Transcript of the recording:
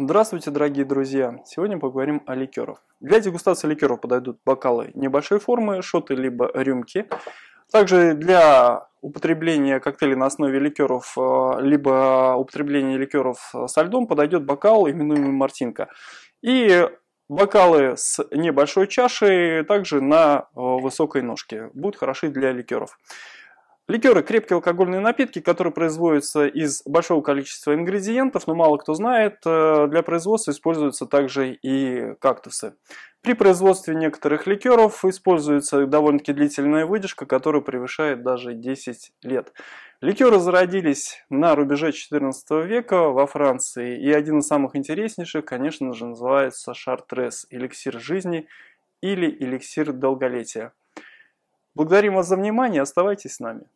Здравствуйте, дорогие друзья! Сегодня поговорим о ликерах. Для дегустации ликеров подойдут бокалы небольшой формы, шоты либо рюмки. Также для употребления коктейлей на основе ликеров, э, либо употребления ликеров со льдом подойдет бокал, именуемый мартинка. И бокалы с небольшой чашей также на э, высокой ножке будут хороши для ликеров. Ликеры – крепкие алкогольные напитки, которые производятся из большого количества ингредиентов, но мало кто знает, э, для производства используются также и кактусы. При производстве некоторых ликеров используется довольно-таки длительная выдержка, которая превышает даже 10 лет. Ликеры зародились на рубеже 14 века во Франции, и один из самых интереснейших, конечно же, называется шартрес – эликсир жизни или эликсир долголетия. Благодарим вас за внимание, оставайтесь с нами.